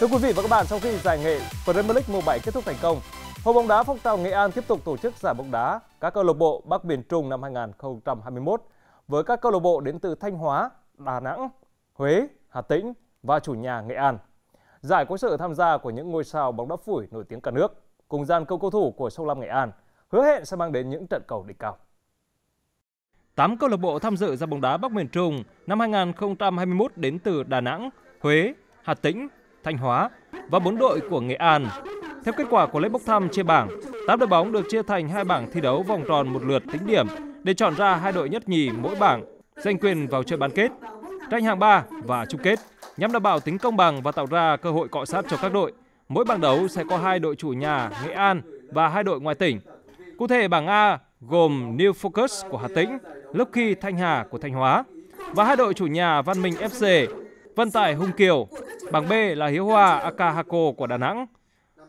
Thưa quý vị và các bạn, sau khi giải nghệ Premier League mùa 7 kết thúc thành công, Hội bóng đá Phong trào Nghệ An tiếp tục tổ chức giải bóng đá các câu lạc bộ Bắc Miền Trung năm 2021 với các câu lạc bộ đến từ Thanh Hóa, Đà Nẵng, Huế, Hà Tĩnh và chủ nhà Nghệ An. Giải có sự tham gia của những ngôi sao bóng đá phủi nổi tiếng cả nước, cùng gian câu cầu thủ của Sông Lam Nghệ An, hứa hẹn sẽ mang đến những trận cầu đỉnh cao. tám câu lạc bộ tham dự giải bóng đá Bắc miền Trung năm 2021 đến từ Đà Nẵng, Huế, Hà Tĩnh, Thanh Hóa và 4 đội của Nghệ An. Theo kết quả của lễ bốc thăm chia bảng, 8 đội bóng được chia thành hai bảng thi đấu vòng tròn một lượt tính điểm để chọn ra hai đội nhất nhì mỗi bảng, giành quyền vào trận bán kết, tranh hạng 3 và chung kết nhằm đảm bảo tính công bằng và tạo ra cơ hội cọ sát cho các đội. Mỗi bảng đấu sẽ có hai đội chủ nhà Nghệ An và hai đội ngoài tỉnh. Cụ thể bảng A gồm New Focus của Hà Tĩnh, Lucky Thanh Hà của Thanh Hóa và hai đội chủ nhà Văn Minh FC, Vân tải Hung Kiều Bảng B là Hiếu Hoa Akahako của Đà Nẵng,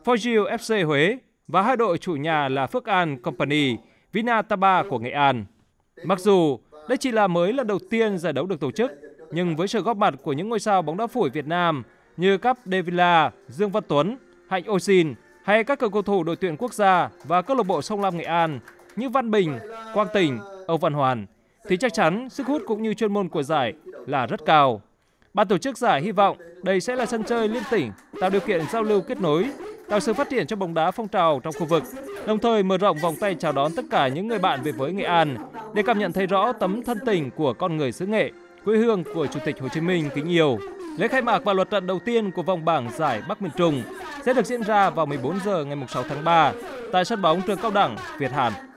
Forgil FC Huế và hai đội chủ nhà là Phước An Company, Vinataba của Nghệ An. Mặc dù đây chỉ là mới lần đầu tiên giải đấu được tổ chức, nhưng với sự góp mặt của những ngôi sao bóng đá phổi Việt Nam như Cap Devila, Dương Văn Tuấn, Hạnh Osin hay các cầu thủ đội tuyển quốc gia và câu lạc bộ Sông Lam Nghệ An như Văn Bình, Quang Tỉnh, Âu Văn Hoàn thì chắc chắn sức hút cũng như chuyên môn của giải là rất cao. Ban tổ chức giải hy vọng đây sẽ là sân chơi liên tỉnh, tạo điều kiện giao lưu kết nối, tạo sự phát triển cho bóng đá phong trào trong khu vực, đồng thời mở rộng vòng tay chào đón tất cả những người bạn về với Nghệ An để cảm nhận thấy rõ tấm thân tình của con người xứ Nghệ, quê hương của Chủ tịch Hồ Chí Minh kính yêu. Lễ khai mạc và luật trận đầu tiên của vòng bảng giải Bắc Miền Trung sẽ được diễn ra vào 14 giờ ngày 6 tháng 3 tại sân bóng trường Cao đẳng Việt Hàn.